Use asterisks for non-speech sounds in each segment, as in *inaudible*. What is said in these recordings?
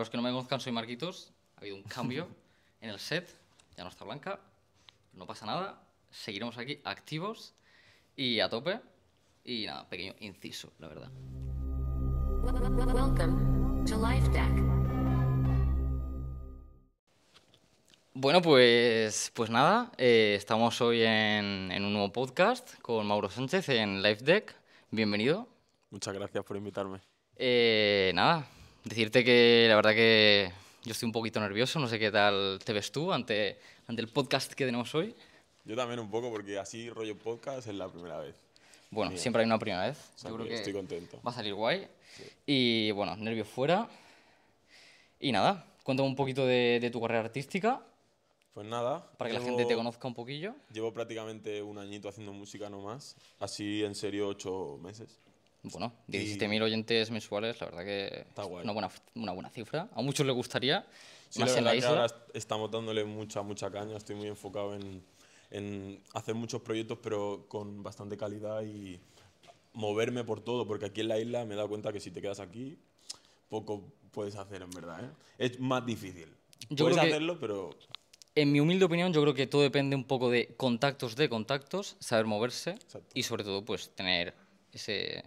los que no me conozcan, soy Marquitos. Ha habido un cambio *laughs* en el set. Ya no está Blanca. No pasa nada. Seguiremos aquí activos y a tope. Y nada, pequeño inciso, la verdad. Bueno, pues, pues nada, eh, estamos hoy en, un nuevo podcast con Mauro Sánchez en Life Deck. Bienvenido. Muchas gracias por invitarme. Eh, nada, decirte que la verdad que yo estoy un poquito nervioso, no sé qué tal te ves tú ante, ante el podcast que tenemos hoy. Yo también un poco, porque así rollo podcast es la primera vez. Bueno, siempre hay una primera vez. seguro que estoy contento. Va a salir guay. Y bueno, nervios fuera. Y nada, cuéntame un poquito de, tu carrera artística. Pues nada. Para que la gente te conozca un poquillo. Llevo prácticamente un añito haciendo música nomás. Así en serio, ocho meses. Bueno, 17.000 oyentes mensuales, la verdad que es una buena, una buena cifra. A muchos les gustaría, en la isla. ahora estamos dándole mucha, mucha caña, estoy muy enfocado en, en hacer muchos proyectos, pero con bastante calidad y moverme por todo, porque aquí en la isla me he dado cuenta que si te quedas aquí, poco puedes hacer en verdad. ¿eh? Es más difícil. Yo puedes hacerlo, pero... En mi humilde opinión, yo creo que todo depende un poco de contactos de contactos, saber moverse y sobre todo pues tener ese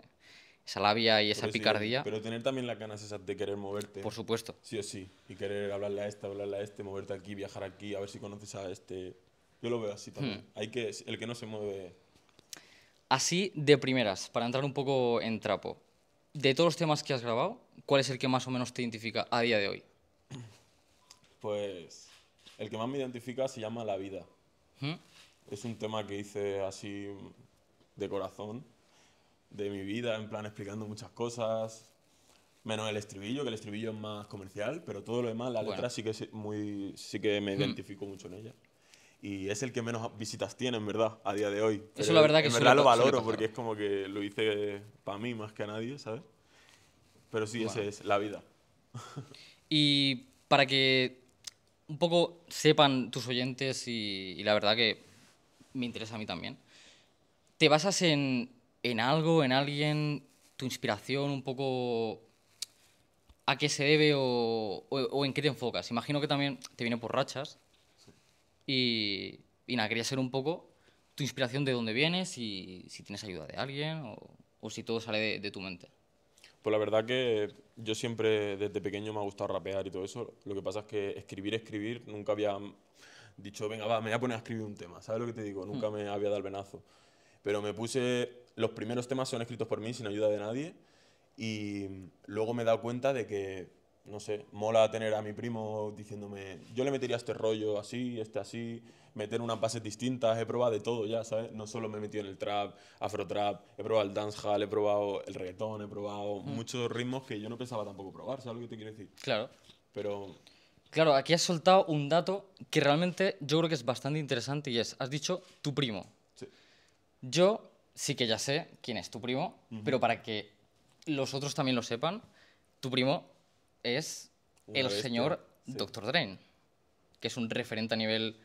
esa labia y esa picardía. pero tener también las ganas esas de querer moverte. Por supuesto. Sí o sí. Y querer hablarle a este, hablarle a este, moverte aquí, viajar aquí, a ver si conoces a este. Yo lo veo así hmm. también. Hay que, el que no se mueve. Así de primeras, para entrar un poco en trapo. De todos los temas que has grabado, ¿cuál es el que más o menos te identifica a día de hoy? Pues el que más me identifica se llama La vida. Hmm. Es un tema que hice así de corazón de mi vida, en plan explicando muchas cosas, menos el estribillo, que el estribillo es más comercial, pero todo lo demás, la letra sí, que sí que me mm. identifico mucho en ella. Y es el que menos visitas tiene, en verdad, a día de hoy. Eso la verdad que En verdad lo valoro porque es como que lo hice para mí más que a nadie, ¿sabes? Pero sí, esa es la vida. y para que un poco sepan tus oyentes y la verdad que me interesa a mí también, te basas en en algo, en alguien, tu inspiración un poco a qué se debe o, o, en qué te enfocas. Imagino que también te viene por rachas y, y nada, quería ser un poco tu inspiración de dónde vienes y si tienes ayuda de alguien o, o si todo sale de, tu mente. Pues la verdad que yo siempre desde pequeño me ha gustado rapear y todo eso. Lo que pasa es que escribir, escribir, nunca había dicho, venga, va, me voy a poner a escribir un tema. ¿Sabes lo que te digo? Nunca hmm. me había dado el venazo. Pero me puse los primeros temas son escritos por mí sin ayuda de nadie y luego me he dado cuenta de que, no sé, mola tener a mi primo diciéndome, yo le metería este rollo así, este así, meter unas bases distintas, he probado de todo ya, ¿sabes? No solo me he metido en el trap, afro trap, he probado el dancehall, he probado el reggaetón, he probado mm. muchos ritmos que yo no pensaba tampoco probar, ¿sabes lo que te quiero decir? Claro. Pero... Claro, aquí has soltado un dato que realmente yo creo que es bastante interesante y es, has dicho tu primo. Sí. Yo sí que ya sé quién es tu primo, pero para que los otros también lo sepan, tu primo es el señor Dr. Drain, que es un referente a nivel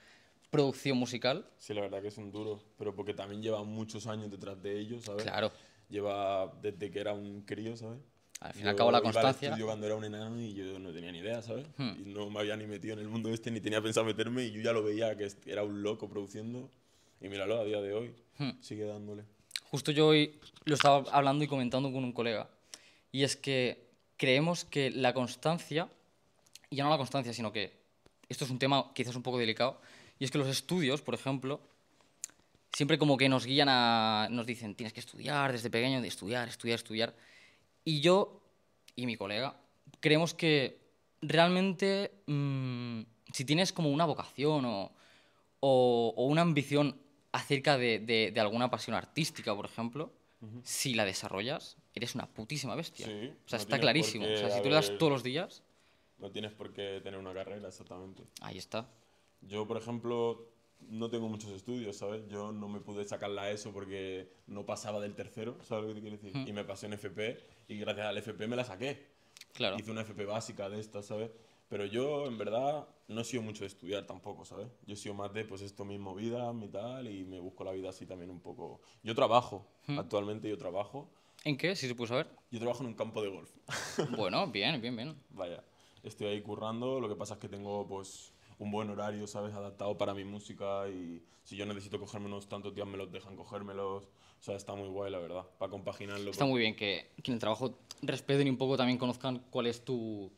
producción musical. Sí, la verdad que es un duro, pero porque también lleva muchos años detrás de ellos, ¿sabes? Claro. Lleva desde que era un crío, ¿sabes? Al fin y al cabo la constancia. Yo cuando era un enano y yo no tenía ni idea, ¿sabes? Hmm. Y no me había ni metido en el mundo este ni tenía pensado meterme y yo ya lo veía que era un loco produciendo y míralo a día de hoy, hmm. sigue dándole. Justo yo hoy lo estaba hablando y comentando con un colega. Y es que creemos que la constancia, y ya no la constancia, sino que esto es un tema quizás un poco delicado, y es que los estudios, por ejemplo, siempre como que nos guían a, nos dicen, tienes que estudiar desde pequeño, de estudiar, estudiar, estudiar. Y yo y mi colega creemos que realmente mm, si tienes como una vocación o, o una ambición acerca de, alguna pasión artística, por ejemplo, si la desarrollas, eres una putísima bestia. o sea, está clarísimo. o sea, si tú le das todos los días... No tienes por qué tener una carrera, exactamente. Ahí está. Yo, por ejemplo, no tengo muchos estudios, ¿sabes? Yo no me pude sacar la ESO porque no pasaba del tercero, ¿sabes lo que te quiero decir? Y me pasé en FP y gracias al FP me la saqué. Claro. Hice una FP básica de esta, ¿sabes? Pero yo, en verdad, no he sido mucho de estudiar tampoco, ¿sabes? Yo he sido más de, pues, esto, mismo, vida, mi tal, y me busco la vida así también un poco. Yo trabajo, hmm. actualmente yo trabajo. ¿En qué? Si se puso a ver. Yo trabajo en un campo de golf. *laughs* bueno, bien, bien, bien. Vaya, estoy ahí currando, lo que pasa es que tengo, pues, un buen horario, ¿sabes? Adaptado para mi música y si yo necesito cogerme unos tantos días me los dejan cogérmelos. O sea, está muy guay, la verdad, para compaginarlo. Está muy bien que, que, en el trabajo respeten y un poco también conozcan cuál es tu,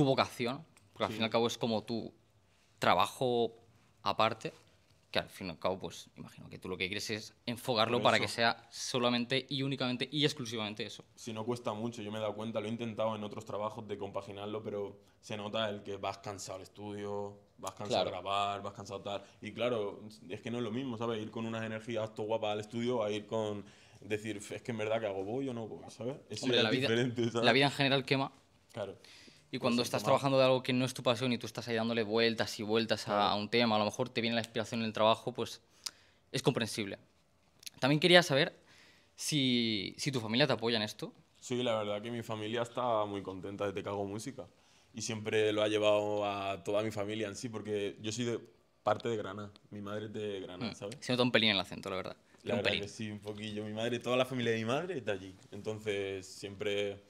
tu vocación, porque al fin y al cabo es como tu trabajo aparte, que al fin y al cabo, pues imagino que tú lo que quieres es enfocarlo para que sea solamente y únicamente y exclusivamente eso. Si no cuesta mucho, yo me he dado cuenta, lo he intentado en otros trabajos de compaginarlo, pero se nota el que vas cansado al estudio, vas cansado a grabar, vas cansado tal. Y claro, es que no es lo mismo, ¿sabes? Ir con unas energías todo guapa al estudio a ir con decir, es que en verdad que hago voy o no voy, ¿sabes? es la diferente, vida, La vida en general quema. Claro. Y cuando estás trabajando de algo que no es tu pasión y tú estás ahí dándole vueltas y vueltas a, un tema, a lo mejor te viene la inspiración en el trabajo, pues es comprensible. También quería saber si, si tu familia te apoya en esto. Sí, la verdad que mi familia está muy contenta de que hago música. Y siempre lo ha llevado a toda mi familia en sí, porque yo soy de parte de Granada. Mi madre es de Granada, mm. ¿sabes? Se nota un pelín el acento, la verdad. un pelín. sí, un poquillo. Mi madre, toda la familia de mi madre está allí. Entonces, siempre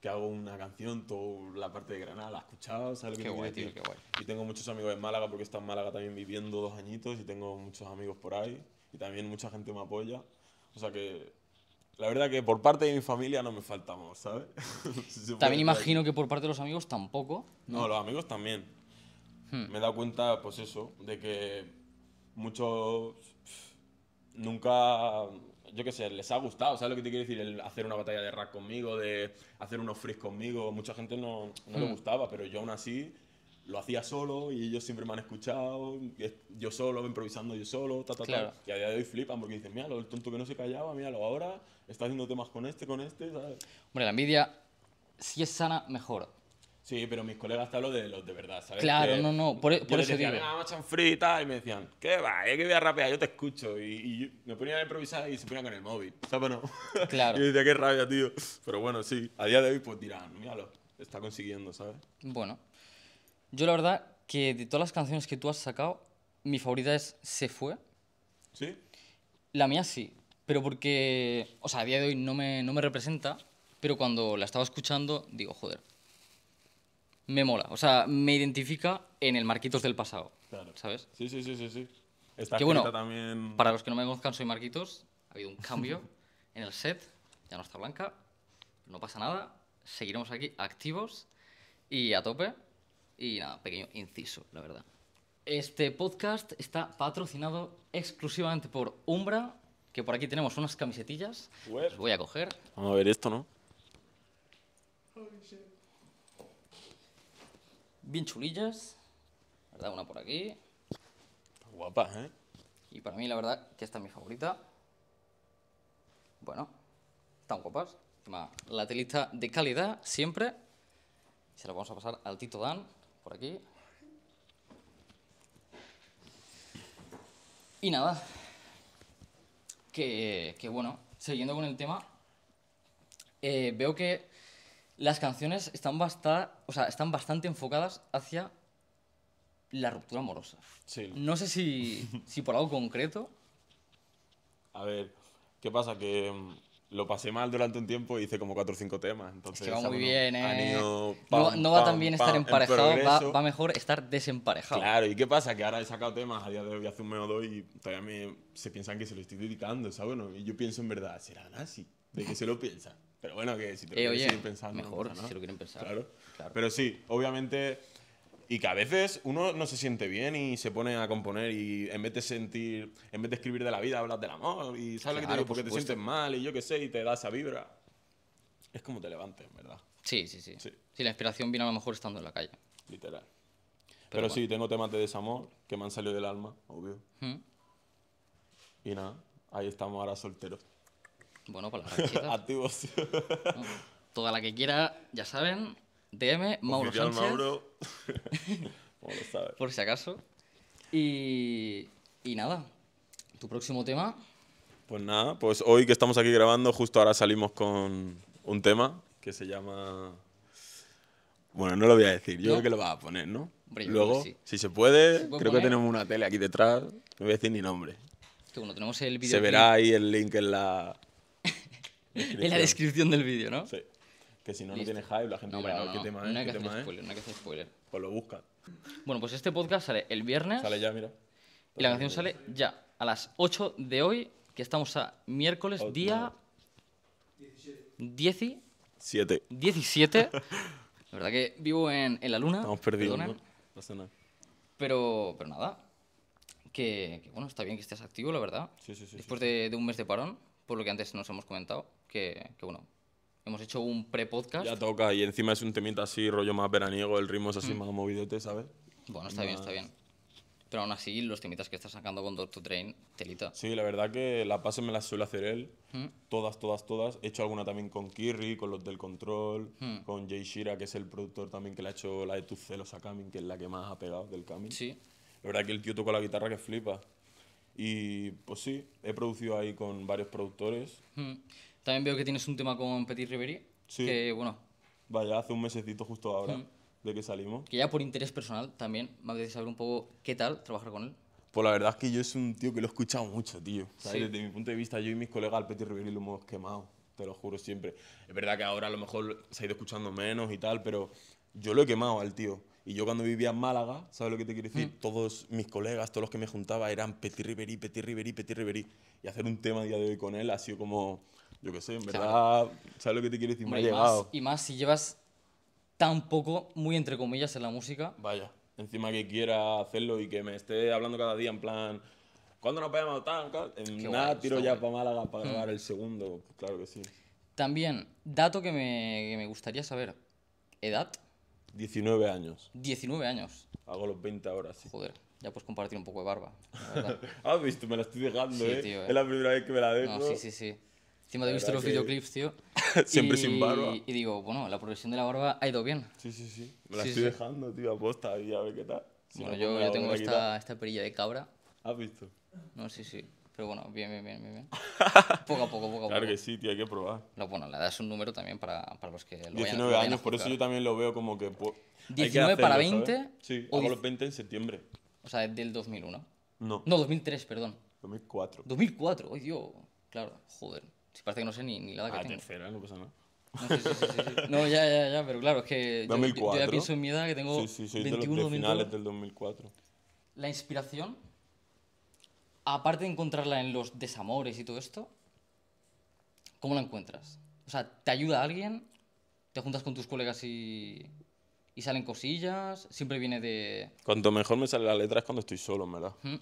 que hago una canción, toda la parte de Granada, la he escuchado, ¿sabes? Qué guay, tío, qué guay. Y tengo muchos amigos en Málaga porque está en Málaga también viviendo dos añitos y tengo muchos amigos por ahí y también mucha gente me apoya. O sea que la verdad que por parte de mi familia no me faltamos, ¿sabes? *laughs* también imagino que por parte de los amigos tampoco. No, los amigos también. Hmm. Me he dado cuenta, pues eso, de que muchos nunca yo qué sé, les ha gustado, ¿sabes lo que te quiero decir? El hacer una batalla de rap conmigo, de hacer unos fris conmigo, mucha gente no, no le hmm. gustaba, pero yo aún así lo hacía solo y ellos siempre me han escuchado, yo solo, improvisando yo solo, ta, ta, ta. Y a día de hoy flipan porque dicen, mira, el tonto que no se callaba, míralo ahora, está haciendo temas con este, con este, ¿sabes? Hombre, la envidia, si es sana, mejor. Sí, pero mis colegas te hablo de los de verdad, ¿sabes? Claro, no, no, por, e-, por eso decía, digo. Vamos ah, a frita", y me decían, ¿qué va? Es que voy a rapear, yo te escucho. Y, me ponía a improvisar y se ponían con el móvil, ¿sabes? No? Claro. *laughs* y decía, qué rabia, tío. Pero bueno, sí, a día de hoy pues dirán, míralo, está consiguiendo, ¿sabes? Bueno, yo la verdad que de todas las canciones que tú has sacado, mi favorita es Se Fue. ¿Sí? La mía sí, pero porque, o sea, a día de hoy no me, no me representa, pero cuando la estaba escuchando, digo, joder, me mola. O sea, me identifica en el Marquitos del pasado. ¿Sabes? Sí, sí, sí, sí. sí. Está que bueno, también... para los que no me conozcan, soy Marquitos. Ha habido un cambio *laughs* en el set. Ya no está Blanca. No pasa nada. Seguiremos aquí activos y a tope. Y nada, pequeño inciso, la verdad. Este podcast está patrocinado exclusivamente por Umbra, que por aquí tenemos unas camisetillas. Pues. Las voy a coger. Vamos a ver esto, ¿no? bien chulillas. Una por aquí. Guapa, ¿eh? Y para mí, la verdad, que esta es mi favorita. Bueno, están guapas. La telita de calidad, siempre. Se la vamos a pasar al Tito Dan, por aquí. Y nada, que, bueno, siguiendo con el tema, eh, veo que las canciones están, o sea, están bastante enfocadas hacia la ruptura amorosa. No sé si, por algo concreto. A ver, ¿qué pasa? Que mm, lo pasé mal durante un tiempo y hice como cuatro o cinco temas. Entonces, que va muy bien, ¿eh? no, va tan bien estar emparejado, va, mejor estar desemparejado. Claro, ¿y qué pasa? Que ahora he sacado temas a día de hoy, hace un mes o dos, y todavía se piensan que se lo estoy dedicando, ¿sabes? Bueno, y yo pienso en verdad, ¿será así? ¿De qué se lo piensa? Pero bueno, que si te lo eh, quieren pensando. Mejor, si lo quieren pensar. Claro. Pero sí, obviamente. Y que a veces uno no se siente bien y se pone a componer y en vez de sentir, en vez de escribir de la vida, hablas del amor y sabes que te porque te sientes mal y yo qué sé, y te da esa vibra. Es como te levantes, ¿verdad? Sí, sí, sí, sí. la inspiración viene a lo mejor estando en la calle. Literal. Pero, sí, tengo temas de desamor que me han salido del alma, obvio. ¿Mm? Y nada, ahí estamos ahora solteros. Bueno, para la *laughs* Activos. toda la que quiera, ya saben. DM, Mauro Mauro. *laughs* Por si acaso. Y, nada, tu próximo tema. Pues nada, pues hoy que estamos aquí grabando, justo ahora salimos con un tema que se llama. Bueno, no lo voy a decir, yo creo que lo vas a poner, ¿no? Luego, si se puede, creo que tenemos una tele aquí detrás, no voy a decir ni nombre. tenemos el Se verá ahí el link en la, en la descripción del vídeo, ¿no? Sí. Que si no, no tiene hype, la gente no, no, hay que hacer spoiler, no que hacer spoiler. Pues lo busca. Bueno, pues este podcast sale el viernes. Sale ya, mira. Y la canción sale ya, a las 8 de hoy, que estamos a miércoles, día... 17. 17. 17. La verdad que vivo en, en la luna. Estamos perdidos, ¿no? nada. Pero, pero nada, que, bueno, está bien que estés activo, la verdad. Sí, sí, sí. Después de, un mes de parón, por lo que antes nos hemos comentado que, bueno, hemos hecho un pre-podcast. Ya toca, y encima es un temita así, rollo más veraniego, el ritmo es así mm. más movidete, ¿sabes? Bueno, está bien, está bien. Pero aún así, los temitas que estás sacando con Doctor Train, telita. Sí, la verdad que las pase me las suele hacer él. Mm. Todas, todas, todas. He hecho alguna también con Kirri, con los del Control, mm. con Jay Shira, que es el productor también que le ha hecho la de tus celos a Camin, que es la que más ha pegado del Camin. Sí. La verdad que el tío toca la guitarra que flipa. Y pues sí, he producido ahí con varios productores. También veo que tienes un tema con Petit Ribery. Sí. Que bueno. Vaya, hace un mesecito justo ahora mm. de que salimos. Que ya por interés personal también me apetece saber un poco qué tal trabajar con él. Pues la verdad es que yo es un tío que lo he escuchado mucho, tío. Desde mi punto de vista, yo y mis colegas al Petit Ribery lo hemos quemado, te lo juro siempre. Es verdad que ahora a lo mejor se ha ido escuchando menos y tal, pero yo lo he quemado al tío. Y yo cuando vivía en Málaga, ¿sabes lo que te quiero decir? Mm. Todos mis colegas, todos los que me juntaba eran Petit Ribery, Petit Ribery, Petit Ribery. Y hacer un tema a día de hoy con él ha sido como yo qué sé, en verdad, ¿sabes lo que te quiero decir? Me ha y Más, y más si llevas tan poco, muy entre comillas, en la música. Vaya, encima que quiera hacerlo y que me esté hablando cada día en plan, ¿cuándo nos podemos Tan, en nada, tiro ya para Málaga para hmm. grabar el segundo, claro que sí. También, dato que me, que me gustaría saber, ¿edad? 19 años. 19 años. Hago los 20 ahora, sí. Joder, ya puedes compartir un poco de barba. ¿Has *laughs* visto? Ah, pues, me la estoy dejando, sí, ¿eh? Tío, Es la eh. primera vez que me la dejo. No, sí, sí, sí. Encima te he visto los videoclips, tío. *laughs* Siempre y, sin barba. Y digo, bueno, la progresión de la barba ha ido bien. Sí, sí, sí. Me la estoy dejando, tío, aposta y a ver qué tal. bueno, yo, pues tengo esta, perilla de cabra. ¿Has visto? No, sí, sí. Pero bueno, bien, bien, bien, bien. *laughs* Poco a poco, poco a poco. Claro que sí, tío, hay que probar. No, bueno, le das un número también para, para los que lo 19 años, por eso yo también lo veo como que... 19 para 20. Sí, hago los 20 en septiembre. O sea, es del 2001. No. No, 2003, perdón. 2004. 2004, Ay Dios. Claro, joder. Si parece que no sé ni, ni la edad que a ah, tercera, no pasa nada. No, ya, ya, ya, pero claro, es que yo, yo, ya pienso en mi edad que tengo sí, sí, 21, de, finales del 2004. La inspiración, aparte de encontrarla en los desamores y todo esto, ¿cómo la encuentras? O sea, ¿te ayuda alguien? ¿Te juntas con tus colegas y, y salen cosillas? ¿Siempre viene de...? Cuanto mejor me sale la letra es cuando estoy solo, verdad. Sí.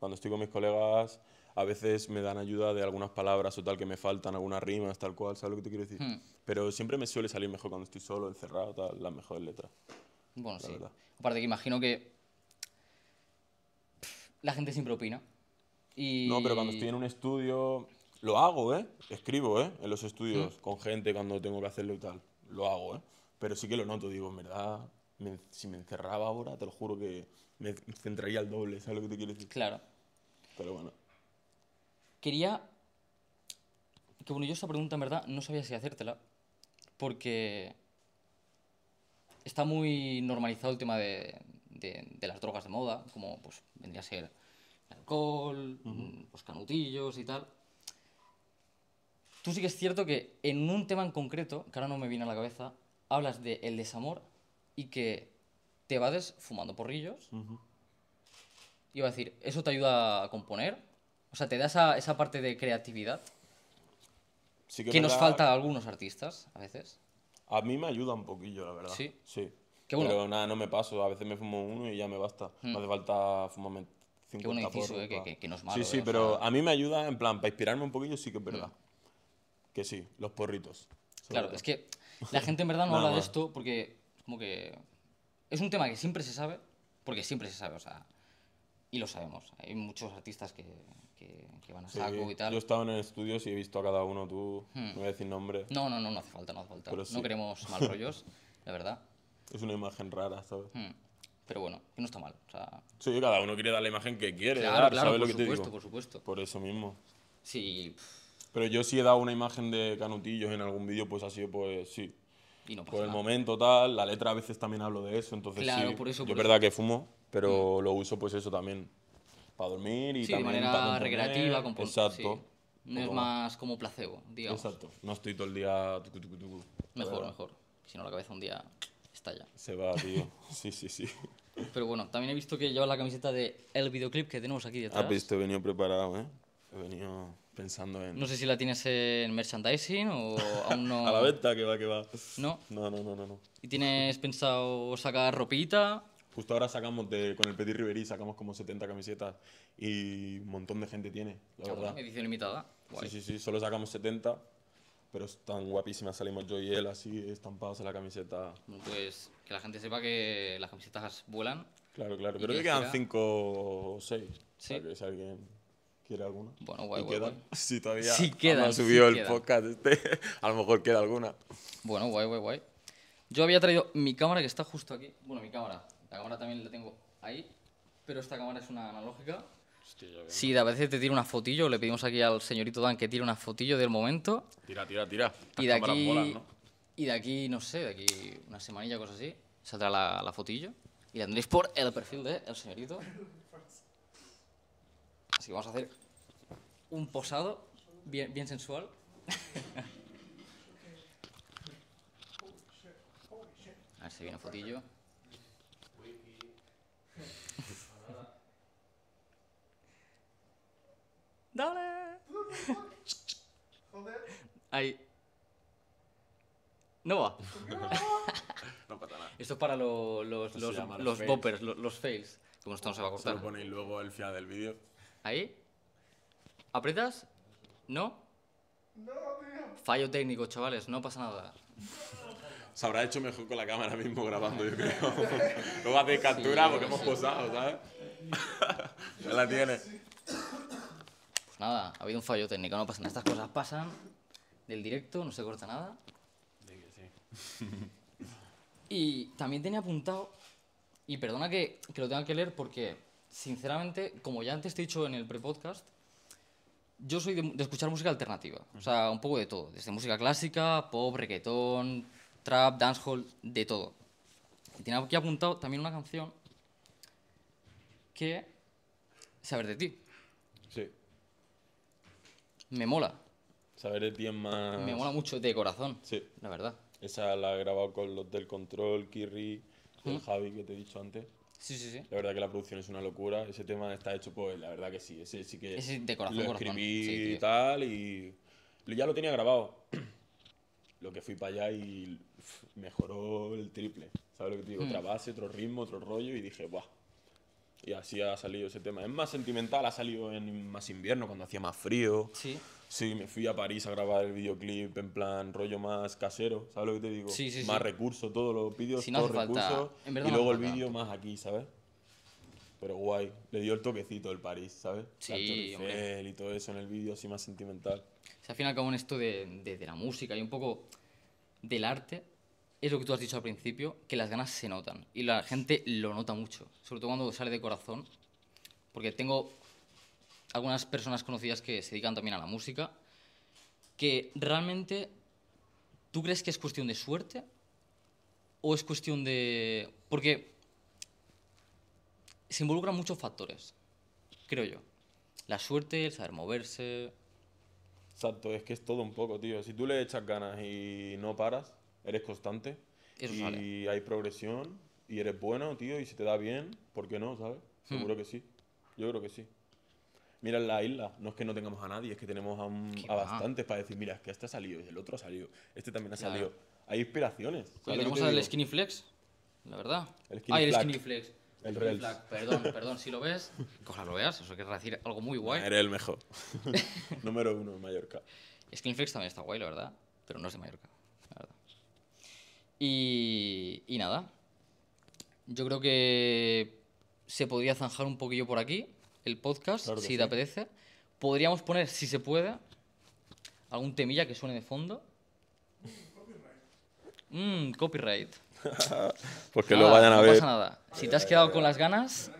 Cuando estoy con mis colegas a veces me dan ayuda de algunas palabras o tal que me faltan, algunas rimas, tal cual, ¿sabes lo que te quiero decir? Hmm. Pero siempre me suele salir mejor cuando estoy solo, encerrado, tal, las mejores letras. Bueno, sí. Aparte que imagino que la gente siempre opina. Y... No, pero cuando estoy en un estudio, lo hago, ¿eh? Escribo, ¿eh? En los estudios, hmm. con gente cuando tengo que hacerlo y tal. Lo hago, ¿eh? Pero sí que lo noto, digo, en verdad, si me encerraba ahora, te lo juro que me centraría al doble, ¿sabes lo que te quiero decir? Claro. Pero bueno. Quería... Que bueno, yo esa pregunta en verdad no sabía si hacértela, porque está muy normalizado el tema de, las drogas de moda, como pues vendría a ser el alcohol, los canutillos y tal. Tú sí que es cierto que en un tema en concreto, que ahora no me viene a la cabeza, hablas del desamor y que te vades fumando porrillos. y vas a decir, ¿eso te ayuda a componer? O sea, te da esa, esa parte de creatividad sí que, nos falta a algunos artistas a veces. A mí me ayuda un poquillo, la verdad. Sí. Sí. Pero nada, no me paso. A veces me fumo uno y ya me basta. No mm. hace falta fumarme 50 Qué bueno inciso, eh, que, que, no es malo. Sí, sí, pero a mí me ayuda, en plan, para inspirarme un poquillo sí que es verdad. Mm. Que sí, los porritos. Claro, es que la gente en verdad *laughs* no habla de esto porque como que... Es un tema que siempre se sabe, porque siempre se sabe, o sea... Y lo sabemos. Hay muchos artistas que que, van a saco y tal. Yo he estado en el estudio y he visto a cada uno, tú, hmm. no voy a decir nombre. No, no, no, no hace falta, no hace falta. no queremos *laughs* mal rollos, la verdad. Es una imagen rara, ¿sabes? Hmm. Pero bueno, no está mal. Sí, cada uno quiere dar la imagen que quiere. Claro, claro, por supuesto, por supuesto. Por eso mismo. Sí. Pero yo sí he dado una imagen de canutillos en algún vídeo, pues ha sido, pues sí. por el momento tal, la letra a veces también hablo de eso, entonces claro, Por eso, yo es verdad que fumo, pero hmm. lo uso pues eso también para dormir y de manera recreativa, componer. Exacto. No es más como placebo, digamos. Exacto. No estoy todo el día... Mejor, mejor. Si no, la cabeza un día estalla. Se va, tío. *laughs* sí, sí, sí. Pero bueno, también he visto que llevas la camiseta de el videoclip que tenemos aquí detrás. Has visto, he venido preparado, ¿eh? He venido pensando en... No sé si la tienes en merchandising o *laughs* aún no... a la venta, que va, que va. ¿No? No, no, no, no. no. y tienes pensado sacar ropita? Justo ahora sacamos de, con el Petit Riverí, sacamos como 70 camisetas y un montón de gente tiene, la verdad. verdad. Edición limitada. Sí, sí, sí, solo sacamos 70, pero están guapísimas. Salimos yo y él así, estampados en la camiseta. Pues que la gente sepa que las camisetas vuelan. Claro, claro, creo que, quedan 5 o 6. Sí. que si alguien quiere alguna. Bueno, guay, y guay, quedan, guay. *laughs* Si todavía sí quedan, no subido el podcast este, *laughs* a lo mejor queda alguna. Bueno, guay, guay, guay. Yo había traído mi cámara que está justo aquí. Bueno, mi cámara. La cámara también la tengo ahí, pero esta cámara es una analógica. Si de a veces te tira una fotillo, le pedimos aquí al señorito Dan que tire una fotillo del momento. Tira, tira, tira. y de aquí, ¿no? y de aquí, no sé, de aquí una semanilla, o cosas así, saldrá la, la fotillo y la tendréis por el perfil del señorito. Así que vamos a hacer un posado bien, bien sensual. *laughs* a ver si viene fotillo. Dale. Joder. *laughs* Ahí. No va. *laughs* no pasa nada. Esto es para los, los, los boppers, los fails. Como esto no se va a Se lo ponéis luego al final del vídeo. Ahí. ¿Aprietas? ¿No? tío. No, Fallo técnico, chavales, no pasa nada. Se habrá hecho mejor con la cámara mismo grabando, yo creo. luego *laughs* hace captura porque hemos posado, ¿sabes? ya la tiene nada, ha habido un fallo técnico, no pasa nada. Estas cosas pasan del directo, no se corta nada. *laughs* y también tenía apuntado, y perdona que, que, lo tenga que leer porque, sinceramente, como ya antes te he dicho en el pre-podcast, yo soy de, de, escuchar música alternativa. O sea, un poco de todo. Desde música clásica, pop, reggaetón, trap, dancehall, de todo. Y tenía aquí apuntado también una canción que... Saber de ti me mola. Saber Me mola mucho de corazón. Sí. La verdad. Esa la he grabado con los del control, Kirri, el Javi que te he dicho antes. Sí, sí, sí. La verdad que la producción es una locura. Ese tema está hecho, pues, la verdad que sí. Ese sí que. de corazón, lo escribí y tal, y. Ya lo tenía grabado. lo que fui para allá y mejoró el triple. ¿Sabes lo que te digo? Mm. Otra base, otro ritmo, otro rollo, y dije, ¡buah! Y así ha salido ese tema. Es más sentimental, ha salido en más invierno, cuando hacía más frío. Sí. Sí, me fui a París a grabar el videoclip en plan rollo más casero, ¿sabes lo que te digo? Sí, sí, más recursos, todos los vídeos, si no recursos. y luego el vídeo más aquí, ¿sabes? Pero guay, le dio el toquecito el París, ¿sabes? Sí, y todo eso en el vídeo así más sentimental. O sea, al final como en esto de, de la música y un poco del arte, es lo que tú has dicho al principio, que las ganas se notan. Y la gente lo nota mucho, sobre todo cuando sale de corazón. Porque tengo algunas personas conocidas que se dedican también a la música, que realmente, ¿tú crees que es cuestión de suerte? ¿O es cuestión de...? Porque se involucran muchos factores, creo yo. La suerte, el saber moverse... Exacto, es que es todo un poco, tío. Si tú le echas ganas y no paras, eres constante y hay progresión y eres bueno, tío, y si te da bien, ¿por qué no, sabes? Hmm. Seguro que sí. Yo creo que sí. Mira en la isla, no es que no tengamos a nadie, es que tenemos a, bastantes para decir, mira, es que este ha salido, y el otro ha salido, este también ha salido. Hay inspiraciones. tenemos al Skinny Flex, la verdad. ah, el Skinny Flex. El Perdón, *laughs* perdón, si lo ves, ojalá lo veas, eso quiere decir algo muy guay. Eres el mejor. *laughs* *laughs* Número uno en Mallorca. Flex también está guay, la verdad, pero no es de Mallorca. Y, nada, yo creo que se podría zanjar un poquillo por aquí el podcast, si te apetece. Podríamos poner, si se puede, algún temilla que suene de fondo. Mmm, copyright. *laughs* Porque pues lo vayan a ver. No nada. Si te has quedado con las ganas.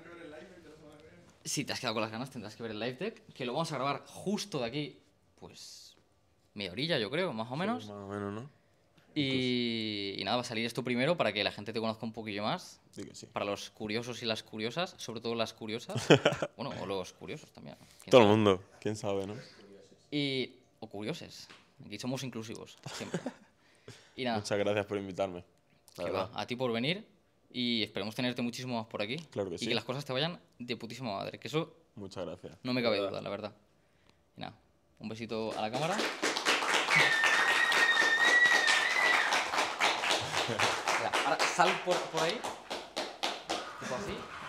Si te has quedado con las ganas, tendrás que ver el live deck. Que lo vamos a grabar justo de aquí, pues. media orilla, yo creo, más o menos. más o menos, ¿no? Y, nada, va a salir esto primero para que la gente te conozca un poquillo más. Para los curiosos y las curiosas, sobre todo las curiosas. *laughs* bueno, o los curiosos también. Todo el mundo, quién sabe, ¿no? Y, o curiosos. Aquí somos inclusivos, siempre. *laughs* Muchas gracias por invitarme. a ti por venir y esperemos tenerte muchísimo más por aquí. Claro y Y que las cosas te vayan de putísima madre, que eso. Muchas gracias. No me cabe duda, la verdad. Y nada, un besito a la cámara. *laughs* Ahora sal por, por ahí. Tipo así.